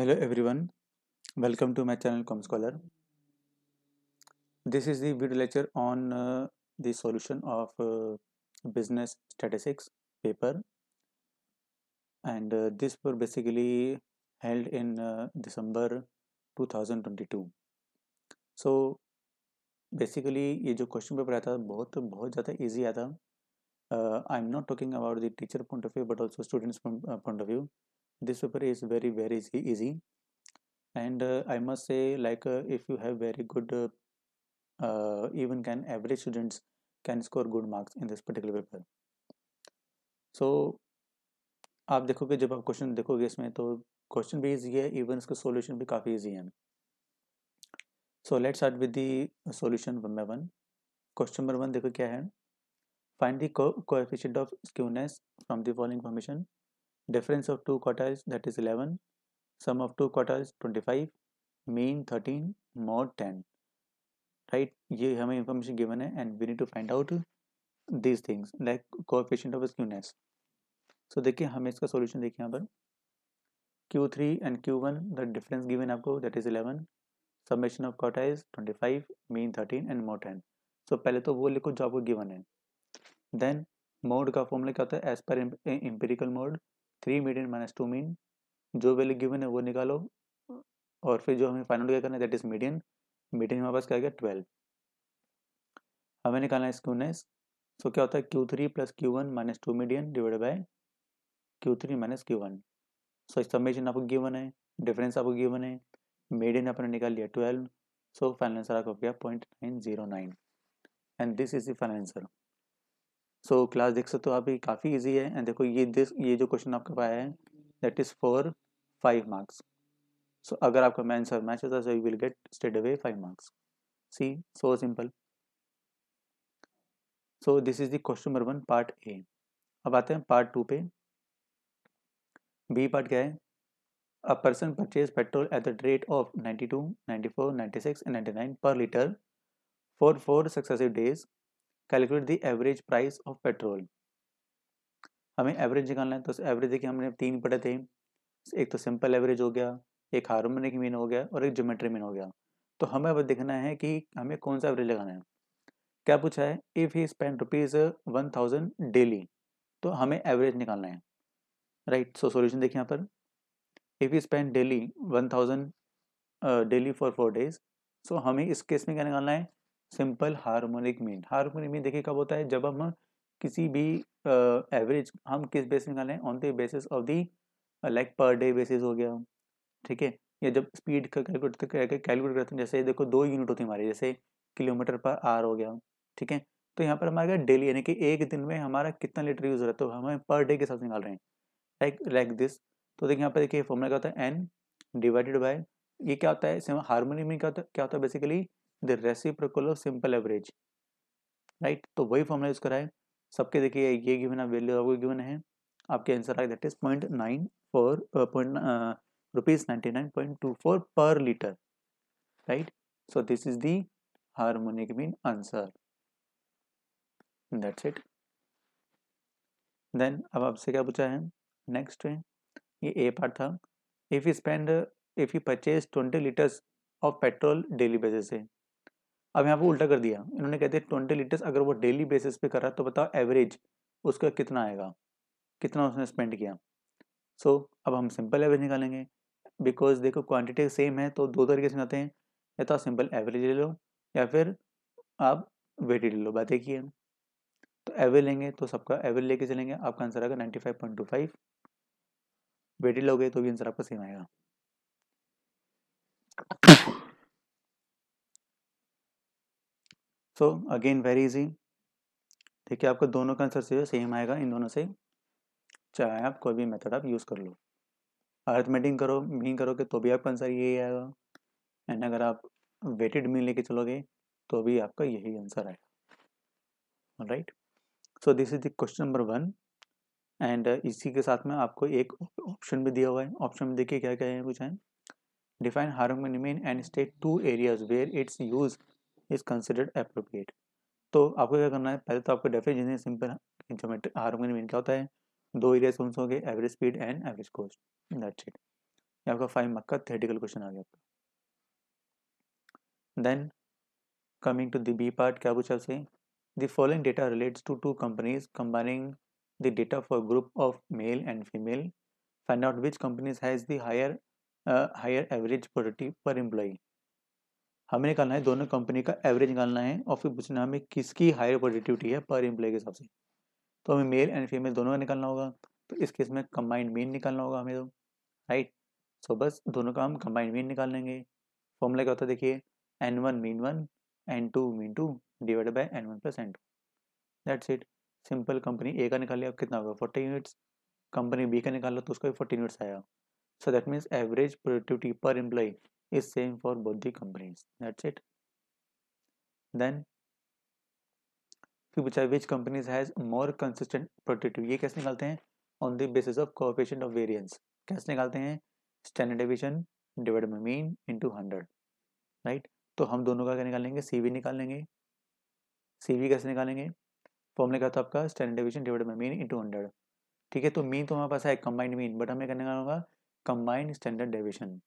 Hello everyone welcome to my channel Com Scholar this is the video lecture on the solution of business statistics paper and this पर basically held in December 2022 so basically ये जो question paper आया था बहुत बहुत ज़्यादा easy आया था I am not talking about the teacher point of view but also students point of view this paper is very very easy and uh, i must say like uh, if you have very good uh, uh, even can average students can score good marks in this particular paper so आप देखोगे जब आप question देखोगे इसमें तो question भी easy है even इसका सॉल्यूशन भी काफ़ी इजी है so let's start with the solution number one question number one देखो क्या है find the coefficient of skewness from the following information difference of two quartiles that is 11 sum of two quartiles 25 mean 13 mod 10 right ये हमें information given है and we need to find out these things like coefficient of skewness so देखिए हमें इसका solution देखिए यहाँ पर Q3 and Q1 the difference given आपको that is 11 summation of quartiles 25 mean 13 and mod 10 so पहले तो वो लिखो जो आपको given है then मोड का फॉर्मूला क्या होता है as per empirical mode three median minus two mean जो वैल्यू गिवन है वो निकालो और फिर जो हमें फाइनल क्या करना है दैट इज मीडियन मीडियन हमारे पास क्या गया ट्वेल्व हमें निकालना है स्क्यूनेस सो क्या होता है Q three plus Q one minus two median divide by Q three minus Q one so summation आपको गिवन है डिफरेंस आपको गिवन है मीडियन आपने निकाल लिया ट्वेल्व सो फाइनल आंसर आपको गया point nine zero nine and this is the final answer so so, class देख सकते हो आप काफ़ी इजी है एंड देखो ये दिस ये जो क्वेश्चन आपके पास है that is for five marks so अगर आपका मैं आंसर मैच होता so you will get straight away five marks see so simple so this is the question number one part A अब आते हैं पार्ट टू पे बी पार्ट क्या है a person purchase petrol at the rate of ninety ninety two four ninety six and ninety nine per litre for four successive days calculate the average price of petrol हमें average निकालना है तो average देखिए हमने तीन पढ़े थे एक तो सिंपल एवरेज हो गया एक हारमोनिक मीन हो गया और एक ज्योमेट्री मीन हो गया तो हमें अब देखना है कि हमें कौन सा एवरेज लगाना है क्या पूछा है if he spend rupees one thousand daily तो हमें एवरेज निकालना है राइट सो सॉल्यूशन देखिए यहाँ पर if he spend daily one thousand daily for four days so हमें इस केस में क्या निकालना है simple harmonic mean harmonic mean देखिए कब होता है जब हम किसी भी एवरेज uh, हम किस बेस निकालें on the basis of the like per day basis हो गया ठीक है या जब स्पीड का कैलकुलेट कैलकुलेट करते हैं जैसे देखो दो यूनिट होती है हमारे जैसे किलोमीटर पर आर हो गया ठीक है तो यहाँ पर हमारा डेली यानी कि एक दिन में हमारा कितना लीटर यूज़ रहता है तो हमें पर डे के हिसाब से निकाल रहे हैं लाइक लाइक दिस तो देखिए यहाँ पर देखिए फॉर्मूला क्या होता है एन डिवाइडेड बाय ये क्या होता है हारमोनियम में क्या होता है क्या होता है basically the reciprocal of simple average right तो वही फॉर्मूला यूज कराए सबके देखिए ये गिवन है वैल्यू आपको गिवन है आपके आंसर आए that is point nine four point rupees ninety nine point two four per litre right so this is the harmonic mean answer that's it then अब आपसे क्या पूछा है नेक्स्ट है ये ए पार्ट था if you spend if you purchase twenty litres of petrol daily basis से अब यहाँ पे उल्टा कर दिया इन्होंने कहते हैं ट्वेंटी लीटर्स अगर वो डेली बेसिस पे कर रहा है तो बताओ एवरेज उसका कितना आएगा कितना उसने स्पेंड किया सो so, अब हम सिंपल एवरेज निकालेंगे बिकॉज देखो क्वांटिटी सेम है तो दो तरीके से आते हैं या तो आप सिंपल एवरेज ले लो या फिर आप वेटेड ले लो बात एक ही है तो एवरेज लेंगे तो सबका एवरेज लेके चलेंगे आपका आंसर आएगा ninety five point two five weighted लोगे तो भी आंसर आपका सेम आएगा सो तो अगेन वेरी इजी देखिए आपको दोनों का आंसर से सेम आएगा इन दोनों से चाहे आप कोई भी मेथड आप यूज़ कर लो अर्थमेटिंग करो मीन करोगे तो भी आपका आंसर यही आएगा एंड अगर आप वेटेड मीन लेके चलोगे तो भी आपका यही आंसर आएगा right so this is the question number one and इसी के साथ में आपको एक ऑप्शन भी दिया हुआ है ऑप्शन में देखिए क्या क्या है कुछ है define harmonium and state two areas where its use is considered appropriate तो आपको क्या करना है पहले तो आपको definition simple geometric harmony mean क्या होता है दो एरिया कौन से हो average speed and average cost that's it ये आपका फाइव मार्क का थेटिकल क्वेश्चन आ गया आपका then coming to the B part क्या पूछा उसे the following data relates to two companies combining the data for group of male and female find out which companies has their higher average productive per employee हमें निकालना है दोनों company का average निकालना है और फिर पूछना हमें किसकी हायर प्रोडक्टिविटी है पर एम्प्लॉय के हिसाब से तो हमें मेल एंड फीमेल दोनों का निकालना होगा तो इस केस में कंबाइंड मीन निकालना होगा हमें तो राइट सो बस दोनों का हम कंबाइंड मीन निकाल लेंगे फॉर्मूला क्या होता है देखिए N one mean one N two mean two divide by N one plus N two that's it simple company A का निकाल लिया कितना होगा फोर्टी यूनिट्स कंपनी बी का निकाल लो तो उसका भी फोर्टी यूनिट्स आया so that means average productivity per employ is same for both the companies that's it then फिर पूछा which companies has more consistent productive ये कैसे निकालते हैं on the basis of cooperation of variance कैसे निकालते हैं standard division divide by mean into 100 right तो हम दोनों का क्या निकालेंगे सीवी निकाल लेंगे सीवी कैसे निकालेंगे फॉर्मूला क्या था आपका standard division divide by mean into 100 ठीक है तो मीन तो हमारे पास है कंबाइंड मीन बट हमें क्या निकालना होगा कंबाइंड स्टैंडर्ड डेविएशन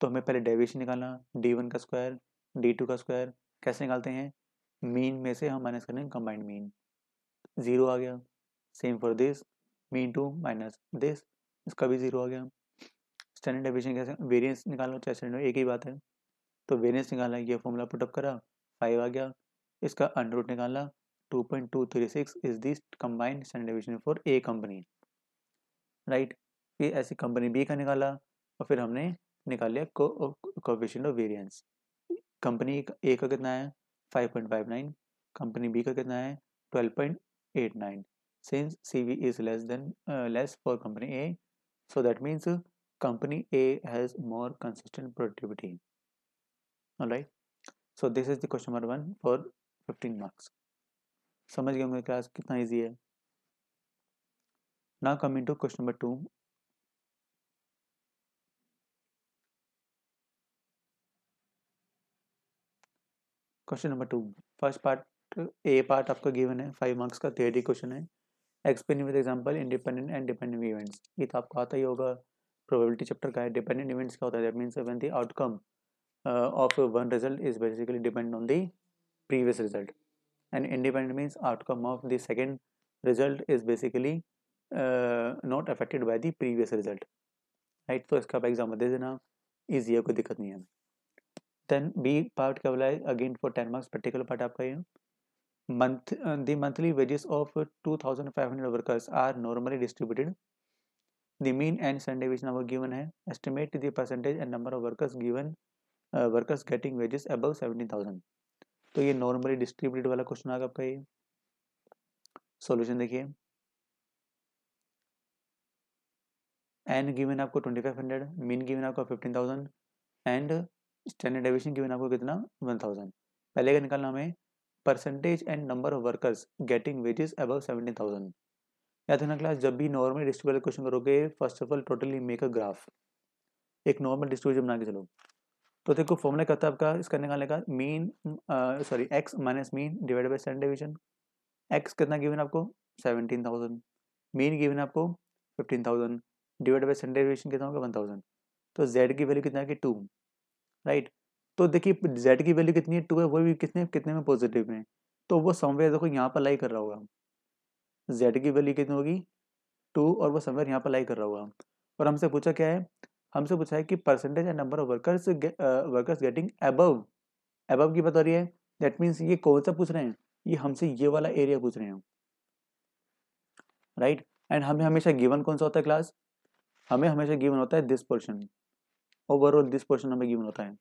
तो हमें पहले डेविएशन निकालना डी वन का स्क्वायर डी टू का स्क्वायर कैसे निकालते हैं मीन में से हम माइनस करेंगे कंबाइंड मीन ज़ीरो आ गया same for this mean two minus this इसका भी ज़ीरो आ गया स्टैंडर्ड डेविएशन कैसे वेरियंस निकालो चाहे स्टैंडर्ड एक ही बात है तो वेरियंस निकाला ये फॉर्मूला पुटअप करा फाइव आ गया इसका अंडरूट निकाला two point two three six is this combined standard deviation for A company right ये ऐसी कंपनी बी का निकाला और फिर हमने निकाल लिया coefficient of variance company A का कितना है 5.59 कंपनी बी का कितना है 12.89 since CV is less than less for company A so that means company A has more consistent productivity alright so this is the question number one for 15 marks समझ गए होंगे class कितना easy है ना coming to question number two question number two first part A part आपका given है five marks का theory question है explain with example independent and dependent events ये तो आपको आता ही होगा प्रोबेबिलिटी चैप्टर का है डिपेंडेंट इवेंट्स क्या होता है that means when the outcome of one result is basically depend on the previous result and independent means outcome of the second result is basically not affected by the previous result right तो इसका आप example दे देना easy है कोई दिक्कत नहीं है then B part calculate again for 10 marks particular part आपका ये month the monthly wages of 2500 workers are normally distributed the mean and standard wage number given है estimate the percentage and number of workers given uh, workers getting wages above 17000 तो ये normally distributed वाला question आएगा आपका ये solution देखिए N given आपको 2500 mean given आपको 15000 एंड स्टैंडर्ड डेविशन की आपको कितना वन थाउजेंड पहले का निकालना हमें percentage and number of workers getting wages अब सेवेंटी थाउजेंड याद रखना क्लास जब भी नॉर्मल डिस्ट्रीब्यूटर क्वेश्चन करोगे first of all totally make a graph एक नॉर्मल डिस्ट्रीब्यूशन बना के चलो तो देखो फॉर्मूला कहता है आपका इसका निकालने का mean sorry X minus mean divide by stand division X कितना गिवन आपको सेवनटीन थाउजेंड मीन गिवन आपको fifteen thousand divide by stand division कितना होगा वन थाउजेंड तो जेड की वैल्यू कितना है कि टू राइट तो देखिए जेड की वैल्यू कितनी है टू है वो भी कितने कितने में पॉजिटिव में तो वो समवेयर देखो यहाँ पर लाई कर रहा होगा जेड की वैल्यू कितनी होगी टू और वो समवेयर यहाँ पर लाई कर रहा होगा और हमसे पूछा क्या है हमसे पूछा है कि percentage and number of workers workers getting above above की बता रही है दैट मीन्स ये कौन सा पूछ रहे हैं ये हमसे ये वाला एरिया पूछ रहे हैं राइट right? एंड हमें हमेशा गिवन कौन सा होता है क्लास हमें हमेशा गिवन होता है this portion overall this portion हमें गिवन होता है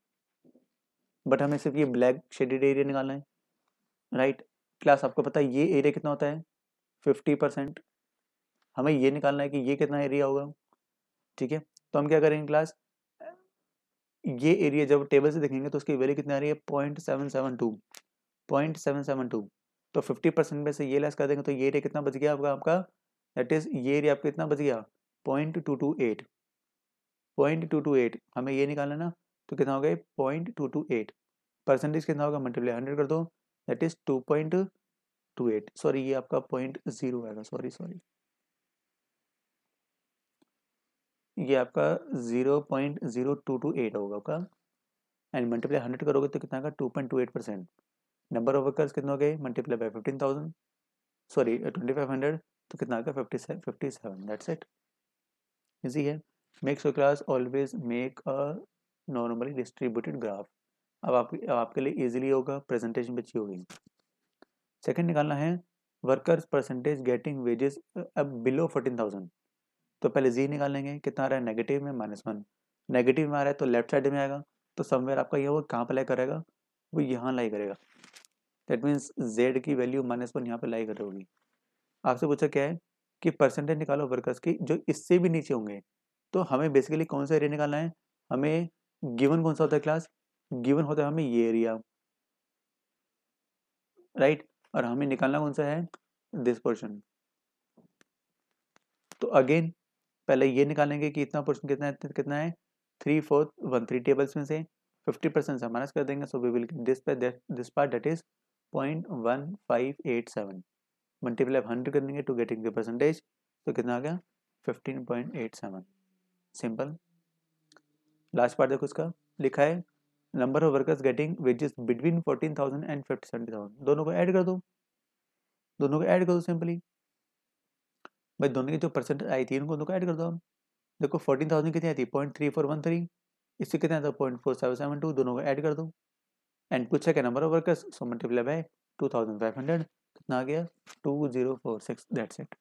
बट हमें सिर्फ ये ब्लैक शेडेड एरिया निकालना है राइट right? क्लास आपको पता है ये एरिया कितना होता है फिफ्टी परसेंट हमें ये निकालना है कि ये कितना एरिया होगा ठीक है तो हम क्या करेंगे क्लास ये एरिया जब टेबल से देखेंगे तो उसकी वैल्यू कितनी आ रही है point seven seven two point seven seven two तो फिफ्टी परसेंट में से ये लेस कर देंगे तो ये एरिया कितना बच गया आपका आपका दैट इज ये एरिया आपका कितना बच गया point two two eight point two two eight हमें ये निकालना ना तो कितना होगा गया point two two eight percentage कितना होगा मल्टीप्लाई हंड्रेड कर दो that is two point two eight sorry ये आपका पॉइंट जीरो आएगा सॉरी सॉरी ये आपका zero point zero two two eight होगा आपका एंड मल्टीप्लाई हंड्रेड करोगे तो कितना का two point two eight percent number of workers कितना हो गए multiply by fifteen thousand sorry twenty five hundred तो कितना का fifty seven fifty seven that's it easy है makes mix class always make a normally distributed graph अब आप आपके लिए इजीली होगा प्रेजेंटेशन भी अच्छी होगी सेकंड निकालना है वर्कर्स परसेंटेज गेटिंग वेजेस अब बिलो फोर्टीन थाउजेंड तो पहले जी निकाल लेंगे कितना आ रहा है नेगेटिव में माइनस वन नेगेटिव में आ रहा है तो लेफ्ट साइड में आएगा तो समवेयर आपका यह वो कहाँ पर लाई करेगा वो यहाँ लाई करेगा दैट मीन्स जेड की वैल्यू माइनस वन यहाँ पर लाई कर रही होगी आपसे पूछा क्या है कि परसेंटेज निकालो वर्कर्स की जो इससे भी नीचे होंगे तो हमें बेसिकली कौन सा एरिया निकालना है हमें गिवन कौन सा होता है क्लास गिवन होता है हमें ये एरिया राइट right? और हमें निकालना कौन सा है दिस पोर्शन तो अगेन पहले ये निकालेंगे कि इतना पोर्शन कितना है कितना है three fourth one three tables में से फिफ्टी परसेंट से माइनस कर देंगे सो वी विल दिस पे this part that is point one five eight seven multiply hundred कर देंगे टू गेटिंग द परसेंटेज तो कितना आ गया fifteen point eight seven simple last part देखो इसका लिखा है number of workers getting wages between fourteen thousand and fifty seventy thousand दोनों को ऐड कर दो दोनों को ऐड कर दो सिंपली भाई दोनों की जो परसेंट आई थी उनको दोनों को ऐड कर दो हम देखो फोर्टीन थाउजेंड कितनी आई थी point three four one three इससे कितना आता point four seven seven two दोनों को ऐड कर दो एंड पूछा क्या number of workers so multiply by two thousand five hundred कितना आ गया two zero four six that's it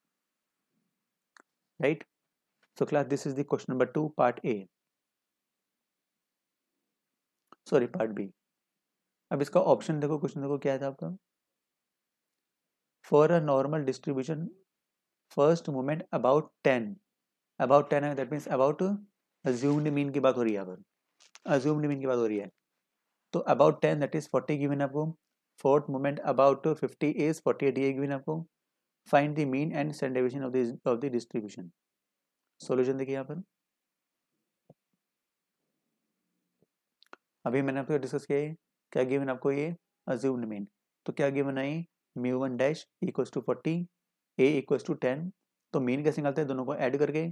right So class, this is the question number 2, part A. Sorry part B अब इसका option देखो question देखो क्या था आपका for a normal distribution first moment about ten about ten that means about assumed mean की बात हो रही है अगर अज्यूम्ड मीन की बात हो रही है तो about ten that is forty given आपको fourth moment about fifty is forty eight ये गिवन आपको find the mean and standard deviation of the distribution solution देखिए यहाँ पर अभी मैंने आपको डिस्कस किया है क्या गिवन आपको ये अज्यूम मीन तो क्या गिवन है mu one dash equals to forty A equals to ten तो मीन कैसे निकालते हैं दोनों को ऐड करके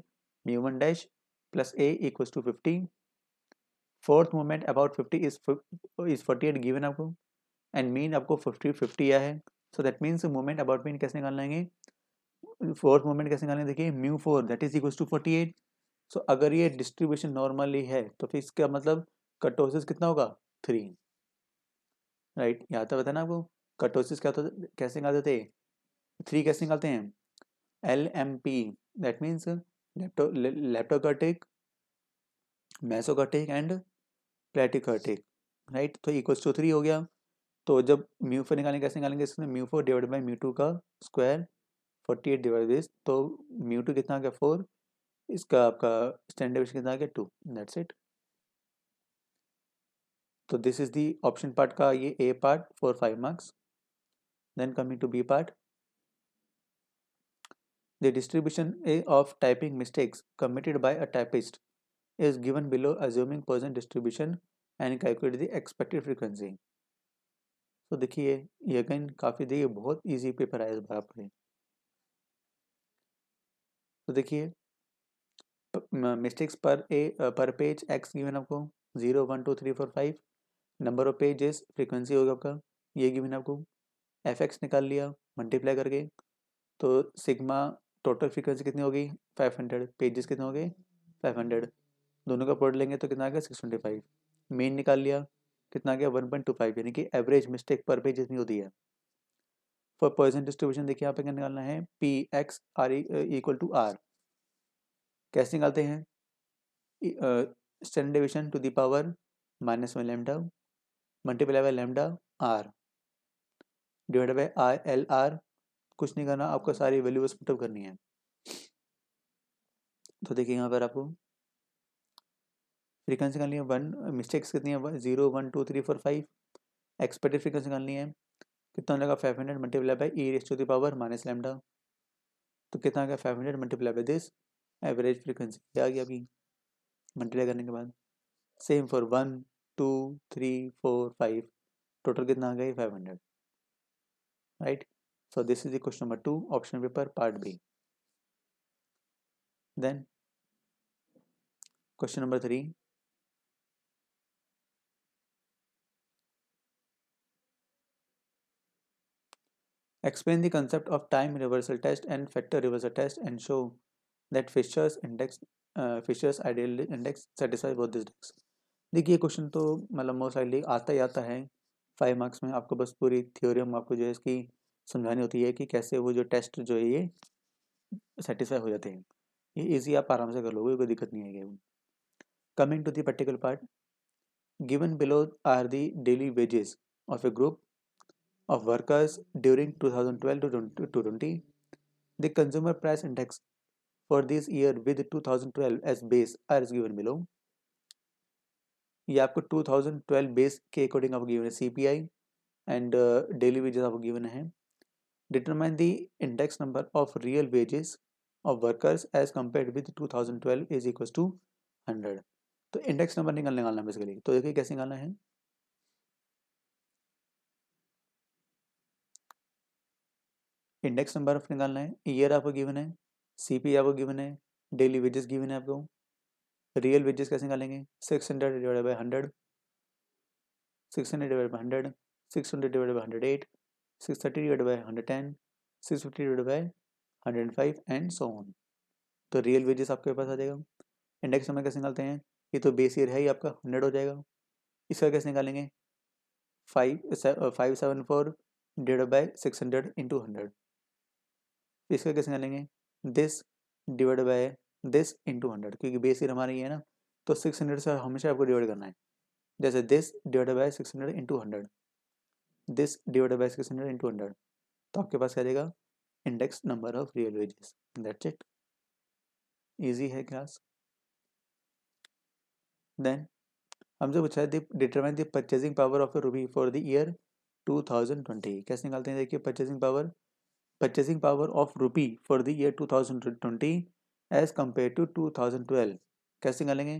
mu one dash plus A equals to fifty fourth moment about fifty is is forty eight given आपको एंड मीन आपको fifty fifty आया है so that means moment about mean कैसे निकाल लेंगे फोर्थ मोमेंट कैसे निकालेंगे देखिए mu four that is equal to forty eight सो अगर ये डिस्ट्रीब्यूशन नॉर्मली है तो फिर इसका मतलब कटोसिस कितना होगा थ्री राइट right? यहाँ तक बताना ना आपको कटोसिस क्या होता है कैसे निकालते थे थ्री कैसे निकालते हैं L M P that means leptokurtic mesokurtic and platykurtic right तो इक्वल्स टू थ्री हो गया तो जब म्यू फोर निकालेंगे कैसे निकालेंगे इसमें mu four divide by mu two का स्क्वायर फोर्टी एट डिवाइड तो म्यू टू कितना गया फोर इसका आपका स्टैंडर्ड कितना गया टू दैट्स इट तो this is the option part का ये A part four five marks then coming to B part the distribution of typing mistakes committed by a typist is given below assuming Poisson distribution and calculate the expected frequency तो देखिए ये again काफ़ी देखिए बहुत easy paper आया इस बार आपके लिए तो देखिए mistakes per a per page X given आपको zero one two three four five number of pages frequency होगा आपका ये गिवन आपको एफ एक्स निकाल लिया मल्टीप्लाई करके तो सिग्मा टोटल फ्रीक्वेंसी कितनी होगी फाइव हंड्रेड पेजेस कितने हो गए फाइव हंड्रेड दोनों का प्रोडक्ट लेंगे तो कितना आ गया सिक्स ट्वेंटी फाइव मेन निकाल लिया कितना आ गया वन पॉइंट टू फाइव यानी कि एवरेज मिस्टेक पर पेज जितनी होती है फॉर पॉइजन डिस्ट्रीब्यूशन देखिए यहाँ पे क्या निकालना है P X R equal to R कैसे निकालते हैं standard division to the power minus one lambda multiply by lambda R divide by R L R कुछ नहीं करना आपको सारी वैल्यूज पुटअप करनी है तो देखिए यहाँ पर आपको फ्रीक्वेंसी निकालनी है वन मिस्टेक्स कितनी है zero one two three four five expected frequency निकालनी है कितना लगा five hundred multiply by E raise to the power minus lambda तो कितना आ गया five hundred multiply by this average frequency आ गया अभी मल्टीप्लाई करने के बाद same for one two three four five total कितना आ गया five hundred right so this is question number two option paper part B then question number three Explain the concept of time reversal test and factor reversal test and show that Fisher's index, uh, Fisher's ideal index satisfies both these decks. देखिए question तो मतलब most ideally आता ही आता है five marks में आपको बस पूरी हम आपको जो है इसकी समझानी होती है कि कैसे वो जो टेस्ट जो है ये सेटिस्फाई हो जाते हैं ये इजी आप आराम से कर लोगे कोई दिक्कत नहीं आएगी coming to the particular part given below are the daily wages of a group of workers during 2012 to 20. The consumer price index for this year with 2012 as base are given below. ये आपको 2012 base के according आपको given है CPI and daily wages आपको given है determine the index number of real wages of workers as compare with 2012 is equal to 100 तो index number निकालना है बेसिकली तो देखिए कैसे निकालना है इंडेक्स नंबर आपको निकालना है ईयर आपको गिवन है सीपी आपको गिवन है डेली वेजेस गिवन है आपको रियल वेजेस कैसे निकालेंगे six hundred divide by hundred six hundred divide by hundred six hundred divide by hundred eight six thirty divide by hundred ten six fifty divide by hundred five and so on तो real wages आपके पास आ जाएगा index number कैसे निकालते हैं ये तो base year है ही आपका हंड्रेड हो जाएगा इसका कैसे निकालेंगे five five seven four divide by six hundred into hundred इसका कैसे निकालेंगे this divide by this into hundred क्योंकि बेस ईयर हमारी है ना तो सिक्स हंड्रेड से हमेशा आपको डिवाइड करना है जैसे this divide by six hundred into hundred this divide by six hundred into hundred तो आपके पास क्या रहेगा index number of real wages that's it easy है क्लास देन हमसे पूछा है determine the purchasing power of a rupee for the year two thousand twenty कैसे निकालते हैं देखिए purchasing power purchasing power of rupee for the year 2020 as compared to 2012 कैसे निकालेंगे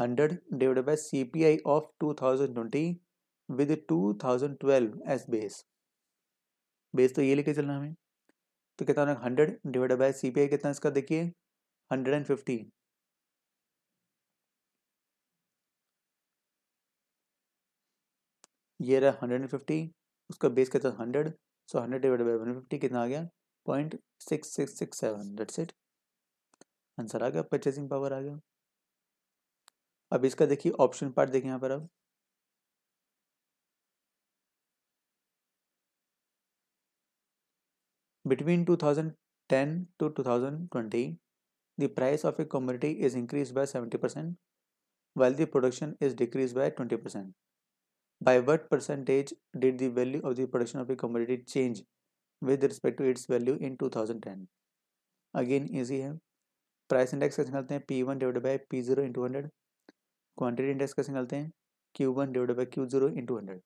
100 divided by CPI of 2020 with 2012 as base base तो ये लेके चलना हमें तो कितना होगा हंड्रेड डिवाइड बाय सीपीआई कितना इसका देखिए हंड्रेड एंड फिफ्टी ये रहा हंड्रेड एंड फिफ्टी उसका बेस कितना hundred so hundred divide by one fifty कितना आ गया point six six six seven that's it answer आ गया परचेसिंग पावर आ गया अब इसका देखिए ऑप्शन पार्ट देखिए यहाँ पर अब between 2010 to 2020 the price of a commodity is increased by 70% while the production is decreased by 20% by what percentage did the value of the production of a commodity change with respect to its value in 2010 again easy है price index का निकालते हैं P one divide by P zero into hundred quantity index का निकालते हैं Q one divide by Q zero into hundred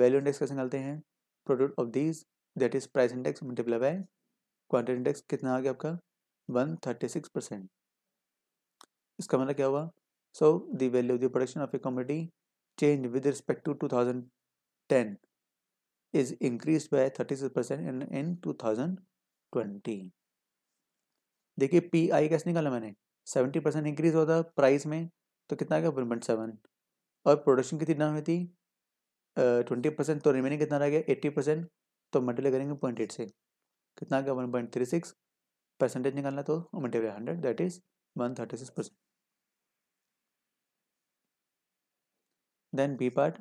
value index का निकालते हैं product of these that is price index multiply by quantity index कितना आ गया आपका वन थर्टी सिक्स परसेंट इसका मतलब क्या हुआ so the value of the production of a commodity change with respect to 2010 is increased by 36% in, in 2020 देखिए P I कैसे निकाला मैंने सेवेंटी परसेंट इंक्रीज हुआ था प्राइस में तो कितना आ गया वन पॉइंट सेवन और प्रोडक्शन कितनी ना हुई थी ट्वेंटी परसेंट तो रिमेनिंग कितना रह गया एट्टी परसेंट तो मल्टीप्लाई करेंगे पॉइंट एट से कितना आ गया one point three six percentage निकालना तो multiply hundred that is one thirty six percent then B part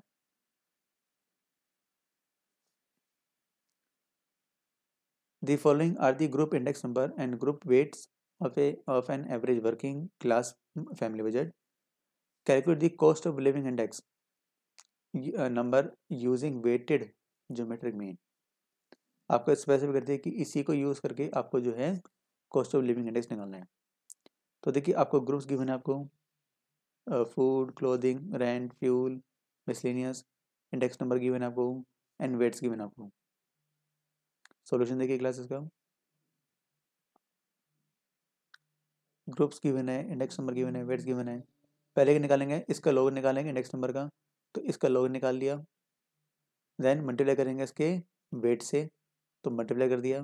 The following are the group index number and group weights of, a, of an average working class family budget. Calculate the cost of living index a number using weighted geometric mean. आपको specific करते हैं कि इसी को use करके आपको जो है कॉस्ट ऑफ लिविंग इंडेक्स निकालना है तो देखिए आपको ग्रुप्स गिवन है आपको food clothing rent fuel miscellaneous index number given आपको एंड वेट्स गिवन आपको सॉल्यूशन देखिए क्लासेस का ग्रुप्स गिवन है इंडेक्स नंबर गिवन है वेट्स गिवन है पहले के निकालेंगे इसका लोग निकालेंगे इंडेक्स नंबर का तो इसका लोग निकाल लिया देन मल्टीप्लाई करेंगे इसके वेट से तो मल्टीप्लाई कर दिया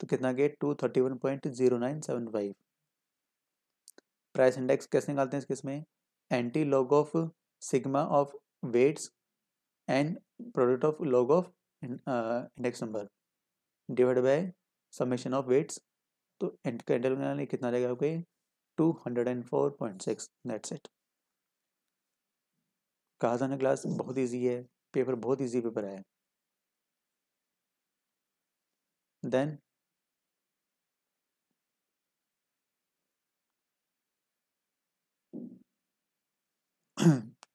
तो कितना गया two thirty one point zero nine seven five price index कैसे निकालते हैं इसके इसमें antilog of sigma of weights and product of log of uh, index number divided by summation of weights तो कैंडल बनाने कितना रहेगा आपके two hundred and four point six that's it कहा था ना क्लास बहुत इजी है पेपर बहुत इजी पेपर है then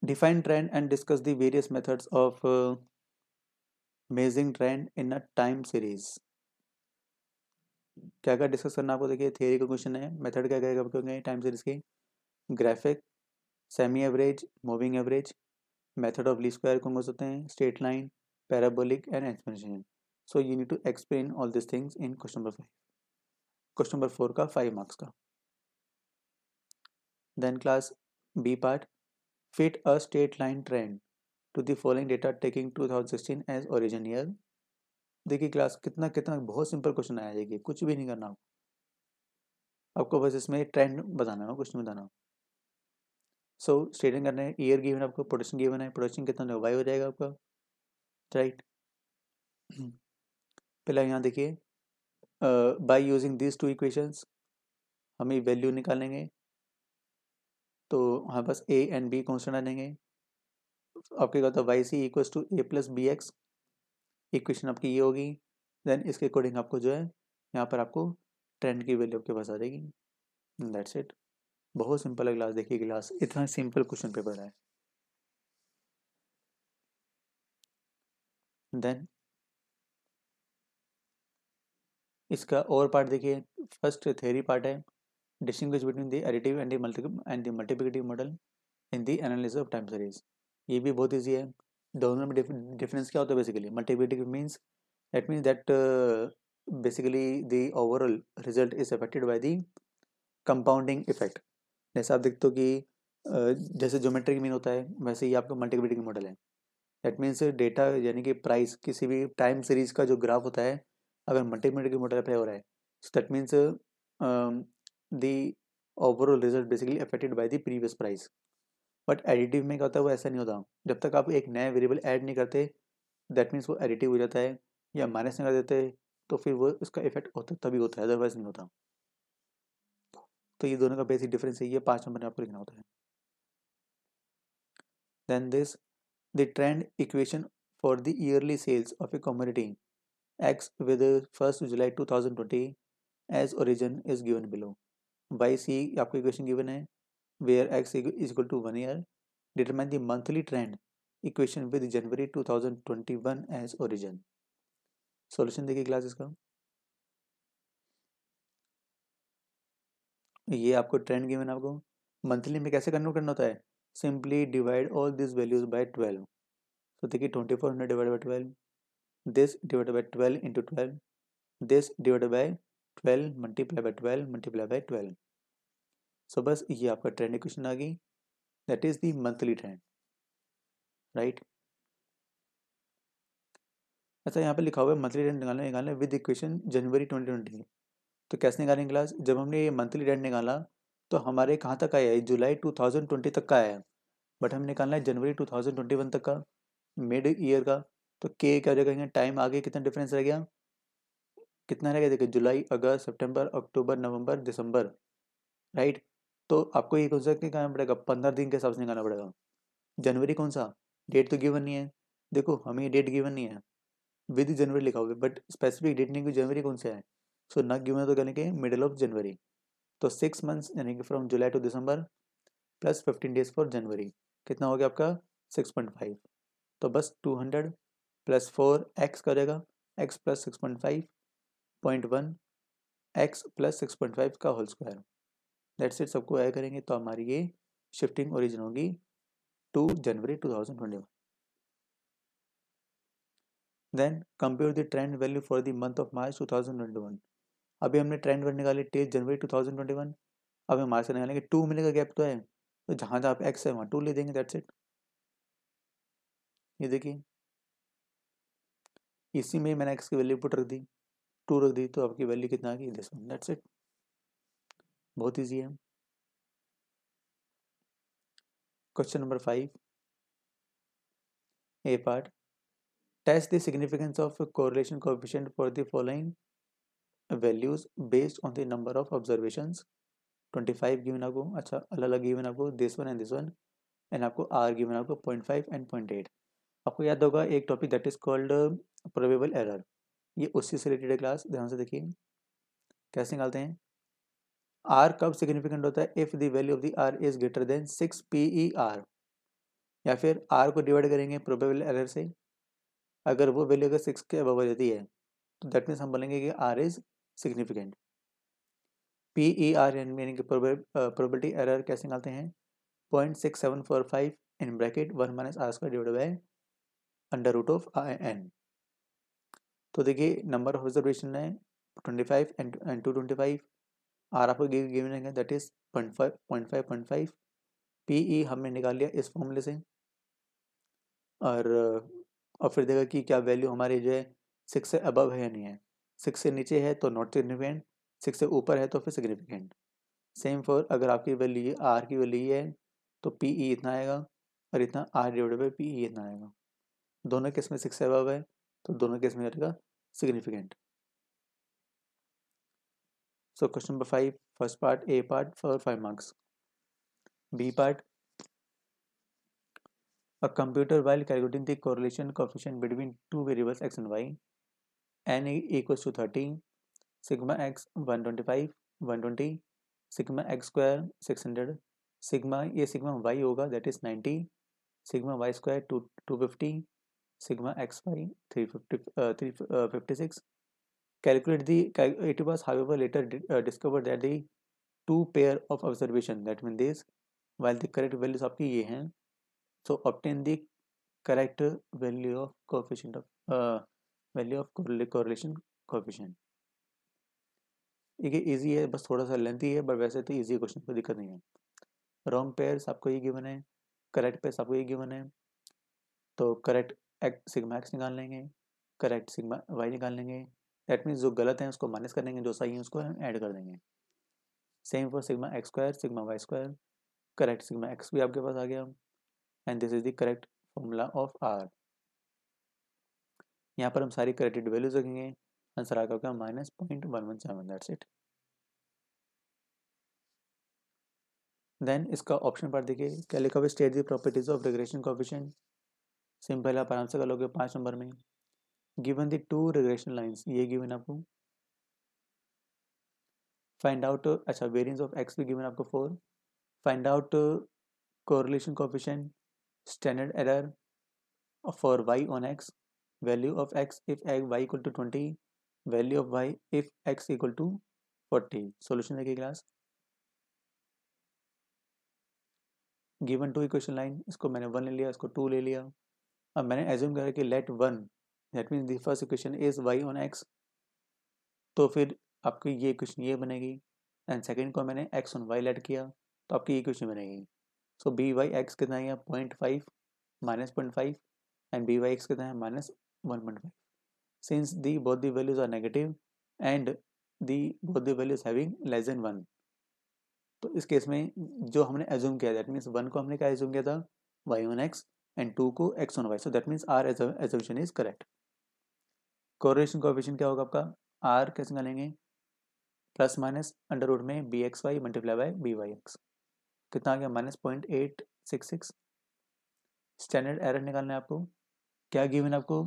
define trend and discuss the various methods of uh, measuring trend in a time series क्या क्या डिस्कस करना आपको देखिए थियरी का क्वेश्चन है मेथड क्या क्या क्या टाइम सीरीज की graphic semi average moving average method of ली स्क्वायर कौन कौन सकते हैं straight line parabolic and expansion so you need to explain all this things in question number five question number four का फाइव मार्क्स का then class B part fit a straight line trend to the following data taking 2016 as origin year देखिए class कितना कितना बहुत simple question आया जाएगी कुछ भी नहीं करना आपको आपको बस इसमें ट्रेंड बताना हो क्वेश्चन नहीं बताना सो so, स्टेटिंग करना है ईयर गिवन आपको प्रोडक्शन गिवन है प्रोडक्शन कितना वाई हो जाएगा आपका राइट पहला यहाँ देखिए by using these two equations हमें वैल्यू निकालेंगे तो वहाँ पास ए एंड बी कॉन्स्टेंट आ जाएंगे आपके कहता है Y C equal to A plus B X equation आपकी ये होगी देन इसके अकॉर्डिंग आपको जो है यहाँ पर आपको ट्रेंड की वैल्यू आपके पास आ जाएगी दैट्स इट बहुत सिंपल है क्लास देखिए क्लास इतना सिंपल क्वेश्चन पेपर है देन इसका और पार्ट देखिए फर्स्ट थेरी पार्ट है distinguish between the additive and the multiple and in the analysis of time series ये भी बहुत ईजी है दोनों में डिफरेंस क्या होता है basically multiplicative means that means that basically the overall result is affected by the compounding effect जैसे आप देखते हो कि uh, जैसे जोमेट्री मीन होता है वैसे ही आपका मल्टीप्लिकेटिव मॉडल है दैट मीन्स डेटा यानी कि प्राइस किसी भी टाइम सीरीज का जो ग्राफ होता है अगर मल्टीप्लिकेटिव मॉडल अप्लाई हो रहा है that means the overall result basically affected by the previous price but additive में क्या होता है वो ऐसा नहीं होता जब तक आप एक नया वेरिएबल ऐड नहीं करते दैट मीन्स वो एडिटिव हो जाता है या माइनस नहीं कर देते तो फिर वो उसका इफेक्ट होता तभी होता है अदरवाइज नहीं होता तो ये दोनों का बेसिक डिफरेंस है ये पाँच नंबर में आपको लिखना होता है then this the trend equation for the yearly sales of a community X with first July two thousand twenty as origin is given below by C आपको इक्वेशन गिवन है where X is equal to one year determine the monthly trend equation with January 2021 as origin solution देखिए classes का ये आपको trend given आपको monthly में कैसे convert करना होता है simply divide all this values by twelve तो देखिए twenty four hundred divide by twelve this divide by twelve into twelve this divide by twelve multiply by twelve multiply by twelve so बस ये आपका trend equation आ गई that is the monthly trend right अच्छा यहाँ पे लिखा हुआ है मंथली रेंट निकालना निकालना with equation January twenty twenty तो कैसे निकालें क्लास जब हमने ये मंथली रेंट निकाला तो हमारे कहाँ तक आया है जुलाई टू थाउजेंड ट्वेंटी तक का आया बट हमें निकालना है January two thousand twenty one तक का मिड ईयर का तो के क्या हो जाएगा टाइम आगे कितना डिफरेंस रह गया कितना रहेगा देखिए जुलाई अगस्त सितंबर अक्टूबर नवंबर दिसंबर राइट तो आपको ये कौन सा निकालना पड़ेगा पंद्रह दिन के हिसाब से निकालना पड़ेगा जनवरी कौन सा डेट तो गिवन नहीं है देखो हमें डेट गिवन नहीं है विद जनवरी लिखा हुआ बट स्पेसिफिक डेट नहीं कि जनवरी कौन सा है सो ना गिवन तो कहने के मिडल ऑफ जनवरी तो सिक्स मंथ्स यानी कि from July to December plus fifteen days for January कितना हो गया आपका सिक्स पॉइंट फाइव तो बस two hundred plus four X करेगा X plus six point five point one X plus six point five का होल स्क्वायर दैट सेट सबको add करेंगे तो हमारी ये शिफ्टिंग ओरिजिन होगी to January two thousand twenty one then compare the trend value for the month of March two thousand twenty one अभी हमने trend value निकाली टेज January two thousand twenty one अब हम हमारे से निकालेंगे टू मिले का गैप तो है तो जहाँ जहाँ आप एक्स है वहाँ टू ले देंगे दैट्स इट ये देखिए इसी में मैंने एक्स की वैल्यू पुट रख दी टू रख दी तो आपकी वैल्यू कितना आ गई दिस वन दैट्स इट बहुत इजी है question number five A part test the significance of correlation coefficient for the following values based on the number of observation twenty five given आपको अच्छा अलग अलग गिवन आपको this one and this one and आपको R given आपको point five and point eight आपको याद होगा एक topic that is called probable error ये उससे रिलेटेड है क्लास ध्यान से देखिए कैसे निकालते हैं आर कब सिग्निफिकेंट होता है if the value of the R is greater than six P E R या फिर आर को डिवाइड करेंगे प्रोबेबल एरर से अगर वो वैल्यू अगर सिक्स के अबव रहती है तो दैट मीन्स हम बोलेंगे कि R is significant P E R N यानी कि प्रोबेबिलिटी एरर कैसे निकालते हैं point six seven four five in bracket one minus R square divide by under root of N तो देखिए नंबर ऑफ रिजर्वेशन है twenty five and and two twenty five R आपको given है that is point five point five point five P E हमने निकाल लिया इस फॉर्मूले से और और फिर देखा कि क्या वैल्यू हमारी जो है सिक्स से अबव है या नहीं है सिक्स से नीचे है तो नॉट सिग्निफिकेंट सिक्स से ऊपर है तो फिर सिग्निफिकेंट सेम फॉर अगर आपकी वैल्यू ये आर की वैल्यू ये है तो पी ई e इतना आएगा और इतना R divided by P E इतना आएगा दोनों किस में सिक्स से अबव है तो दोनों केस में रहेगा significant so question number five first part A part four five marks B part a computer while calculating the correlation coefficient between two variables X and Y N equal to thirty sigma X one twenty five one twenty sigma X square six hundred sigma ये sigma Y होगा that is ninety sigma Y square two two fifty sigma x by 356 calculate the it was however later uh, discovered that the two pair of observation that means this while the correct values आपकी ये हैं so obtain the correct value of coefficient of uh, value of correlation coefficient ये easy है बस थोड़ा सा lengthy है but वैसे तो इजी क्वेश्चन कोई दिक्कत नहीं है रॉन्ग पेयर्स आपको ये गिवन है करेक्ट पेयर्स आपको ये गिवन है तो करेक्ट सिग्मा एक्स निकाल लेंगे करेक्ट सिग्मा वाई निकाल लेंगे दैट मीन्स जो गलत है उसको माइनस कर देंगे जो सही है उसको हम ऐड कर देंगे same for sigma X square sigma Y square correct sigma X भी आपके पास आ गया and this is the correct formula of R यहाँ पर हम सारी करेक्टेड वैल्यूज रखेंगे आंसर आ गया minus point one one seven that's it then इसका ऑप्शन पर देखिए क्या लिखा हुआ state the properties of regression coefficient simple आप आराम से कर लोगे पांच नंबर में given the two regression lines ये गिवन आपको फाइंड आउट अच्छा वेरियंस ऑफ एक्स भी गिवन आपको four find out correlation coefficient standard error for Y on X value of X if X Y equal to twenty value of Y if X equal to forty solution देखिए class given two equation line इसको मैंने one ले लिया इसको to ले लिया अब मैंने एज्यूम करा कि let one that mean the first equation is Y on X तो फिर आपकी ये इक्वेशन ये बनेगी एंड सेकेंड को मैंने एक्स ऑन वाई लेट किया तो आपकी ये इक्वेशन बनेगी सो बी वाई एक्स कितना है point five minus point five and B Y X कितना है minus one point five since the both the values are negative and the both the values having less than one तो इस case में जो हमने assume किया that means one को हमने क्या एज्यूम किया था Y on X and two को X on Y so that means R assumption is correct correlation coefficient क्या होगा आपका आर कैसे निकालेंगे प्लस माइनस अंडर रूट में B X Y multiply by B Y X कितना आ गया minus point eight six six standard error निकालना है आपको क्या गिवन आपको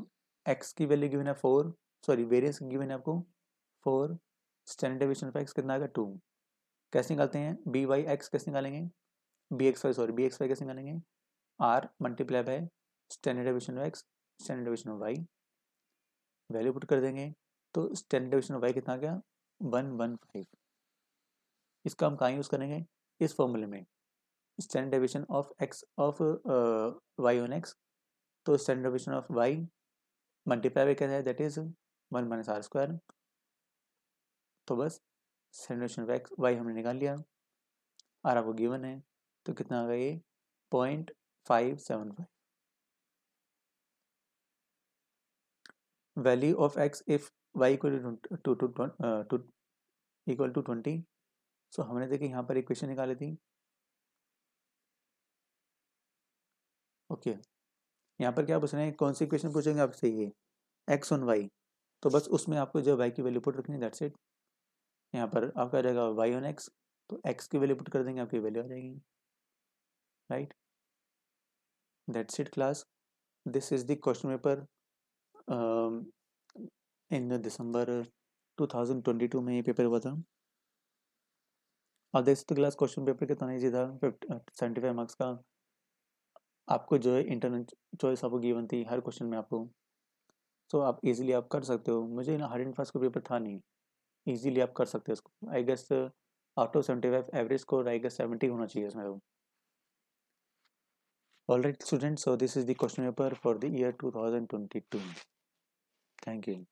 एक्स की वैल्यू गिवन है फोर सॉरी वेरियंस गिवन है आपको four standard division of X कितना गया टू कैसे निकालते हैं बी वाई एक्स कैसे निकालेंगे B X Y sorry B X Y कैसे निकालेंगे R multiply by standard deviation of X standard deviation of Y value put कर देंगे तो स्टैंडर्ड एविशन ऑफ वाई कितना गया वन वन फाइव इसका हम कहाँ यूज़ करेंगे इस फॉर्मूले में standard deviation of X of Y on X तो standard deviation of Y multiply by क्या है that is one minus R square तो बस स्टैंडर्ड ऑफ एक्स वाई हमने निकाल लिया आर आपको गिवन है तो कितना आ गया ये point five seven five value of X if Y equal to two two equal to twenty so हमने देखिए यहाँ पर इक्वेशन निकाली थी ओके okay. यहाँ पर क्या पूछ रहे हैं कौन सी इक्वेशन पूछेंगे आपसे ये एक्स ऑन वाई तो बस उसमें आपको जो वाई की वैल्यू पुट रखनी है दैट्स इट यहाँ पर आपका आ जाएगा वाई ऑन एक्स तो एक्स की वैल्यू पुट कर देंगे आपकी वैल्यू आ जाएगी right that's it class this is the question paper um, in december 2022 में ये पेपर हुआ था आप देख सकते क्लास क्वेश्चन पेपर कितना ईजी था सेवेंटी फाइव मार्क्स का आपको जो है इंटरनल चॉइस आपको गिवन थी हर क्वेश्चन में आपको सो आप इजीली आप कर सकते हो मुझे ना हार्ड एंड फास्ट का पेपर था नहीं इजीली आप कर सकते हो उसको I guess out of seventy five average score I guess seventy होना चाहिए इसमें तो। all right students so this is the question paper for the year 2022 thank you